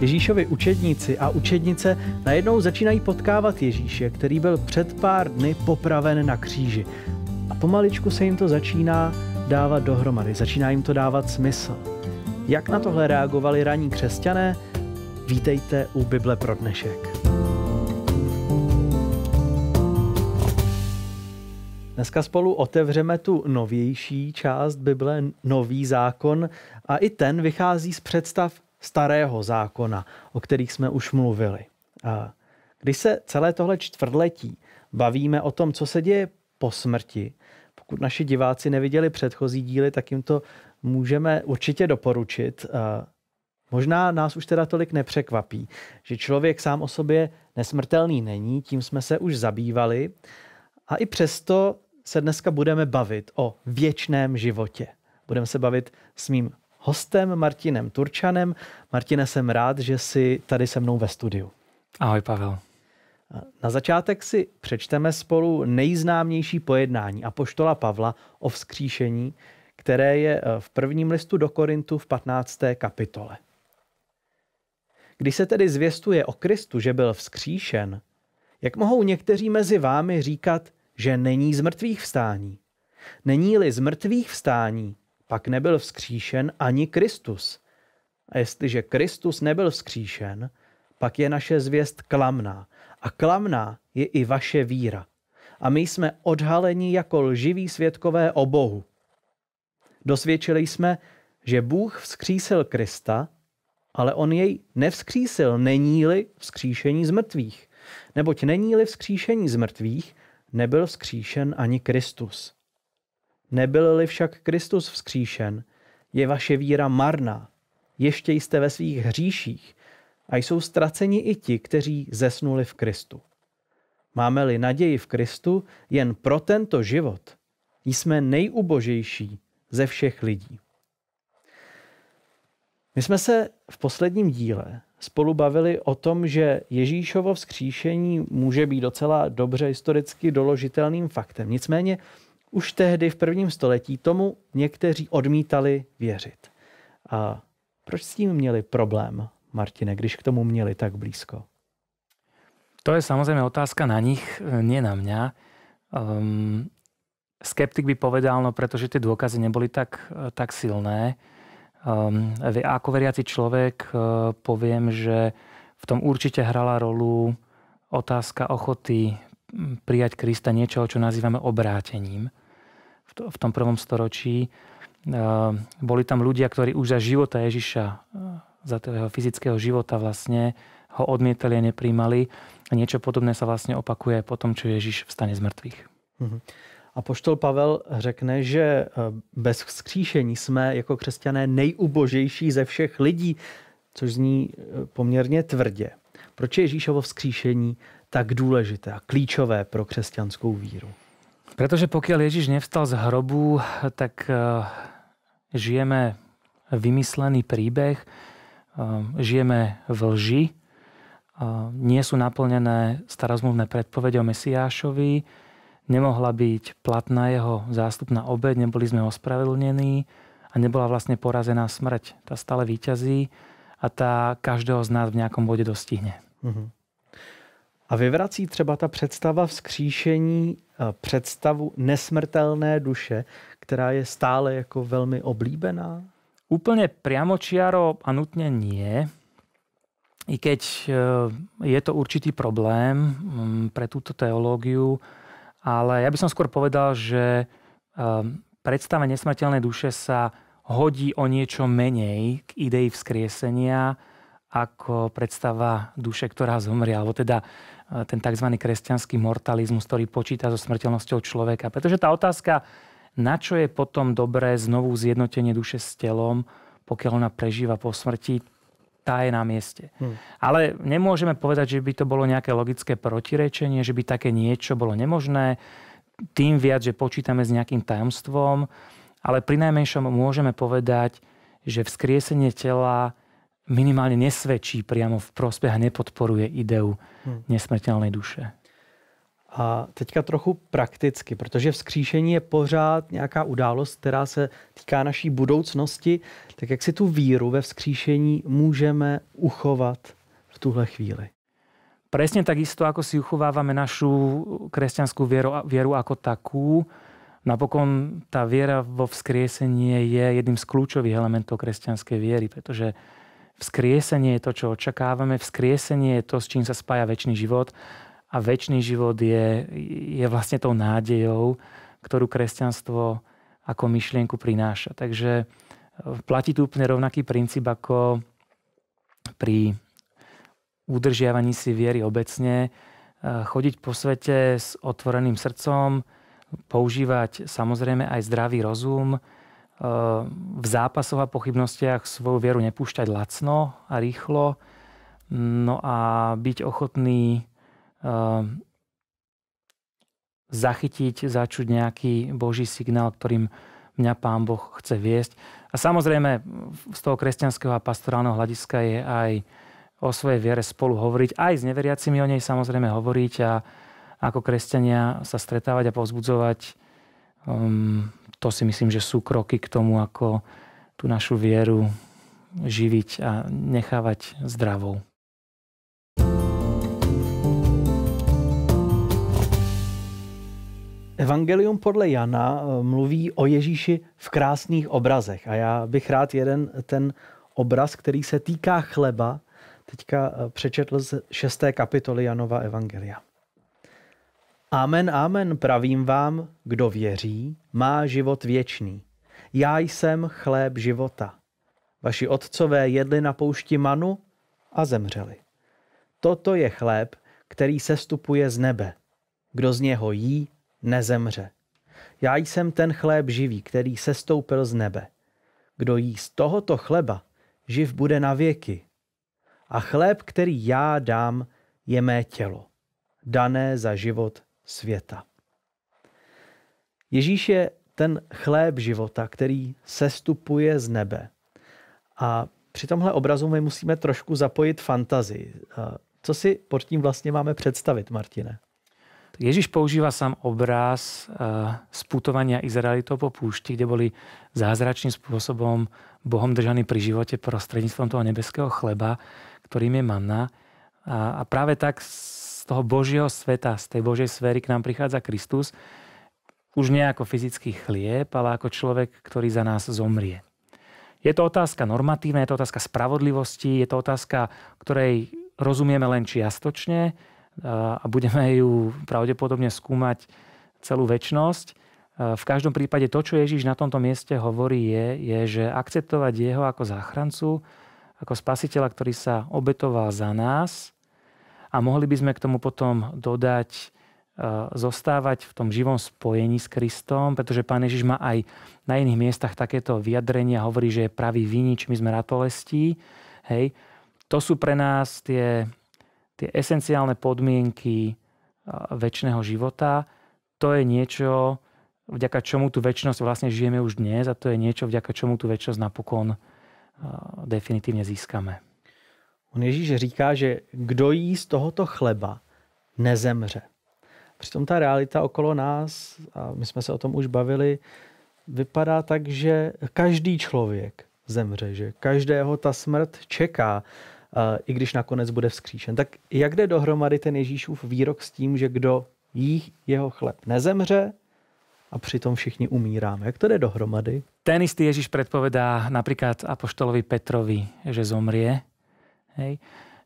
Ježíšovi učedníci a učednice najednou začínají potkávat Ježíše, který byl před pár dny popraven na kříži. A pomaličku se jim to začíná dávat dohromady, začíná jim to dávat smysl. Jak na tohle reagovali ranní křesťané? Vítejte u Bible pro dnešek. Dneska spolu otevřeme tu novější část Bible, Nový zákon, a i ten vychází z představ starého zákona, o kterých jsme už mluvili. Když se celé tohle čtvrtletí bavíme o tom, co se děje po smrti, pokud naši diváci neviděli předchozí díly, tak jim to můžeme určitě doporučit. Možná nás už teda tolik nepřekvapí, že člověk sám o sobě nesmrtelný není, tím jsme se už zabývali. A i přesto se dneska budeme bavit o věčném životě. Budeme se bavit s mým hostem Martinem Turčanem. Martine, jsem rád, že jsi tady se mnou ve studiu. Ahoj Pavel. Na začátek si přečteme spolu nejznámější pojednání Apoštola Pavla o vzkříšení, které je eh, v prvním listu do Korintu v 15. kapitole. Když se tedy zvěstuje o Kristu, že byl vzkříšen, jak mohou někteří mezi vámi říkat, že není z mrtvých vstání? Není-li z mrtvých vstání, pak nebyl vzkříšen ani Kristus. A jestliže Kristus nebyl vzkříšen, pak je naše zvěst klamná. A klamná je i vaše víra. A my jsme odhaleni jako lživí světkové o Bohu. Dosvědčili jsme, že Bůh vzkřísil Krista, ale on jej nevzkřísil, není-li vzkříšení z mrtvých. Neboť není-li vzkříšení z mrtvých, nebyl vzkříšen ani Kristus. Nebyl-li však Kristus vzkříšen, je vaše víra marná, ještě jste ve svých hříších a jsou ztraceni i ti, kteří zesnuli v Kristu. Máme-li naději v Kristu jen pro tento život, jsme nejubožejší ze všech lidí. My jsme se v posledním díle spolu bavili o tom, že Ježíšovo vzkříšení může být docela dobře historicky doložitelným faktem. Nicméně už tehdy v prvním století tomu někteří odmítali věřit. A proč s tím měli problém, Martine, když k tomu měli tak blízko? To je samozřejmě otázka na nich, ne na mě. Um, ehm, skeptik by povedal, no protože ty důkazy nebyly tak, e, tak silné. Um, jako veriaci člověk uh, povím, že v tom určitě hrala rolu otázka ochoty přijat Krista něčeho, co nazýváme obrátením v, tom prvom storočí. Eh, boli tam ľudia, ktorí už za života Ježiša, eh, za toho fyzického života vlastne, ho odmietali a nepríjmali. A niečo podobné sa vlastne opakuje po tom, čo Ježíš vstane z mrtvých. Mm-hmm. A poštol Pavel řekne, že eh, bez vzkříšení jsme jako křesťané nejubožejší ze všech lidí, což zní poměrně tvrdě. Proč je Ježíšovo vzkříšení tak důležité a klíčové pro křesťanskou víru? Pretože pokiaľ Ježiš nevstal z hrobu, tak eh, žijeme vymyslený príbeh, eh, žijeme v lži, eh, nie sú naplnené starozmluvné predpovede o Mesiášovi, nemohla byť platná jeho zástupná obed, neboli sme ospravedlnení a nebola vlastne porazená smrť. Tá stále výťazí a tá každého z nás v nejakom bode dostihne. Mm-hmm. A vyvrací třeba ta představa vzkříšení eh, představu nesmrtelné duše, která je stále jako velmi oblíbená? Úplně priamočiaro a nutně nie. I keď eh, je to určitý problém mm, pre túto teológiu, ale ja by som skôr povedal, že eh, predstava nesmrtelné duše sa hodí o niečo menej k idei vzkriesenia, ako predstava duše, ktorá zomrie, alebo teda e, ten tzv. kresťanský mortalizmus, ktorý počíta so smrteľnosťou človeka. Pretože tá otázka, na čo je potom dobré znovu zjednotenie duše s telom, pokiaľ ona prežíva po smrti, tá je na mieste. Hmm. Ale nemôžeme povedať, že by to bolo nejaké logické protirečenie, že by také niečo bolo nemožné, tým viac, že počítame s nejakým tajomstvom, ale pri najmenšom môžeme povedať, že vzkriesenie tela minimálne nesvedčí priamo v prospech a nepodporuje ideu hmm. nesmrtelnej duše. A teďka trochu prakticky, protože vzkříšení je pořád nějaká událost, která se týká naší budoucnosti, tak jak si tu víru ve vzkříšení můžeme uchovat v tuhle chvíli? tak takisto, jako si uchováváme našu křesťanskou věru, věru jako takovou. napokon ta věra vo vzkříšení je jedním z klíčových elementů křesťanské věry, protože Vzkriesenie je to, čo očakávame, vzkriesenie je to, s čím sa spája väčší život a väčší život je, je vlastne tou nádejou, ktorú kresťanstvo ako myšlienku prináša. Takže eh, platí tu úplne rovnaký princíp ako pri udržiavaní si viery obecne, eh, chodiť po svete s otvoreným srdcom, používať samozrejme aj zdravý rozum, v zápasoch a pochybnostiach svoju vieru nepúšťať lacno a rýchlo, no a byť ochotný eh, zachytiť, začuť nejaký boží signál, ktorým mňa pán Boh chce viesť. A samozrejme z toho kresťanského a pastorálneho hľadiska je aj o svojej viere spolu hovoriť, aj s neveriacimi o nej samozrejme hovoriť a ako kresťania sa stretávať a povzbudzovať um, ehm, to si myslím, že sú kroky k tomu, ako tu našu vieru živiť a nechávať zdravou. Evangelium podle Jana eh, mluví o Ježíši v krásných obrazech a já bych rád jeden ten obraz, který se týká chleba, teďka eh, přečetl z šesté kapitoly Janova Evangelia. Amen, amen, pravím vám, kdo věří, má život věčný. Já jsem chléb života. Vaši otcové jedli na poušti manu a zemřeli. Toto je chléb, který sestupuje z nebe. Kdo z něho jí, nezemře. Já jsem ten chléb živý, který sestoupil z nebe. Kdo jí z tohoto chleba, živ bude na věky. A chléb, který já dám, je mé tělo, dané za život světa. Ježíš je ten chléb života, který sestupuje z nebe. A při tomhle obrazu my musíme trošku zapojit fantazii. Co si pod tím vlastně máme představit, Martine? Ježiš používá sám obraz sputovania eh, Izraelitov po půšti, kde byli zázračným způsobem Bohom držaný pri životě prostřednictvím toho nebeského chleba, kterým je manna. A, právě tak toho božieho sveta, z tej božej sféry k nám prichádza Kristus, už nie ako fyzický chlieb, ale ako človek, ktorý za nás zomrie. Je to otázka normatívna, je to otázka spravodlivosti, je to otázka, ktorej rozumieme len čiastočne a budeme ju pravdepodobne skúmať celú väčnosť. V každom prípade to, čo Ježíš na tomto mieste hovorí, je, je že akceptovať jeho ako záchrancu, ako spasiteľa, ktorý sa obetoval za nás – a mohli by sme k tomu potom dodať e, zostávať v tom živom spojení s Kristom, pretože Pán Ježiš má aj na iných miestach takéto vyjadrenia, hovorí, že je pravý vinič, my sme ratolestí. Hej. To sú pre nás tie, tie esenciálne podmienky e, väčšného života. To je niečo, vďaka čomu tu väčšnosť vlastne žijeme už dnes a to je niečo, vďaka čomu tu väčšnosť napokon e, definitívne získame. On Ježíš říká, že kdo jí z tohoto chleba, nezemře. Přitom ta realita okolo nás, a my jsme se o tom už bavili, vypadá tak, že každý člověk zemře, že každého ta smrt čeká, i když nakonec bude vzkříšen. Tak jak jde dohromady ten Ježíšův výrok s tím, že kdo jí jeho chleb nezemře, a přitom všichni umíráme. Jak to jde dohromady? Ten istý Ježiš predpovedá napríklad Apoštolovi Petrovi, že zomrie Hej?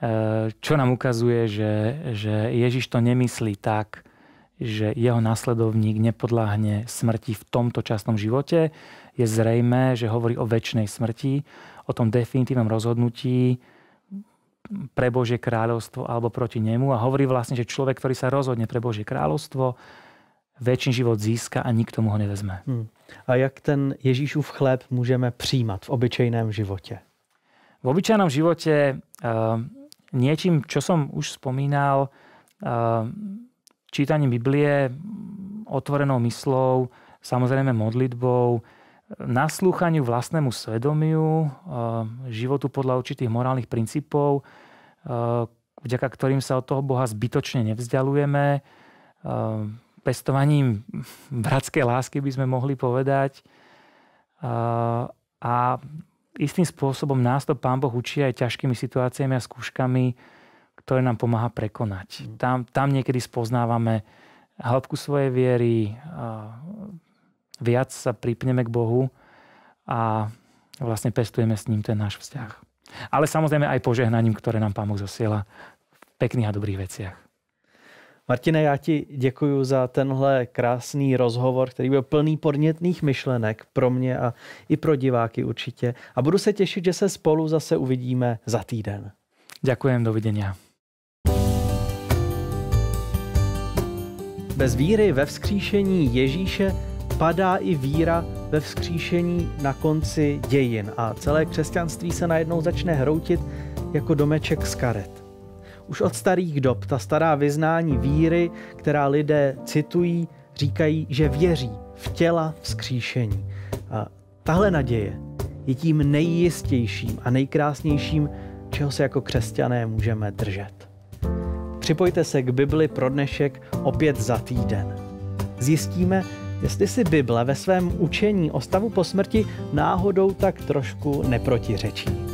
Eh, čo nám ukazuje, že, že Ježiš to nemyslí tak, že jeho následovník nepodláhne smrti v tomto časnom živote. Je zrejmé, že hovorí o väčšnej smrti, o tom definitívnom rozhodnutí pre Božie kráľovstvo alebo proti nemu a hovorí vlastne, že človek, ktorý sa rozhodne pre Božie kráľovstvo, věčný život získá a nikdo mu ho nevezme. Hmm. A jak ten Ježíšův chléb můžeme přijímat v obyčejném životě? v obyčajnom živote eh, niečím, čo som už spomínal, eh, čítaním Biblie, otvorenou myslou, samozrejme modlitbou, naslúchaniu vlastnému svedomiu, eh, životu podľa určitých morálnych princípov, vďaka ktorým sa od toho Boha zbytočne nevzdialujeme, pestovaním bratskej lásky by sme mohli povedať a istým spôsobom nás to Pán Boh učí aj ťažkými situáciami a skúškami, ktoré nám pomáha prekonať. Mm. Tam, tam niekedy spoznávame hĺbku svojej viery, a viac sa pripneme k Bohu a vlastne pestujeme s ním ten náš vzťah. Ale samozrejme aj požehnaním, ktoré nám Pán Boh zosiela v pekných a dobrých veciach. Martine, já ti děkuji za tenhle krásný rozhovor, který byl plný podnětných myšlenek pro mě a i pro diváky určitě. A budu se těšit, že se spolu zase uvidíme za týden. Ďakujem, dovidenia. Bez víry ve vzkříšení Ježíše padá i víra ve vzkříšení na konci dějin a celé křesťanství se najednou začne hroutit jako domeček z karet už od starých dob ta stará vyznání víry, která lidé citují, říkají, že věří v těla vzkříšení. A tahle naděje je tím nejjistějším a nejkrásnějším, čeho se jako křesťané můžeme držet. Připojte se k Bibli pro dnešek opět za týden. Zjistíme, jestli si Bible ve svém učení o stavu po smrti náhodou tak trošku neprotiřečí.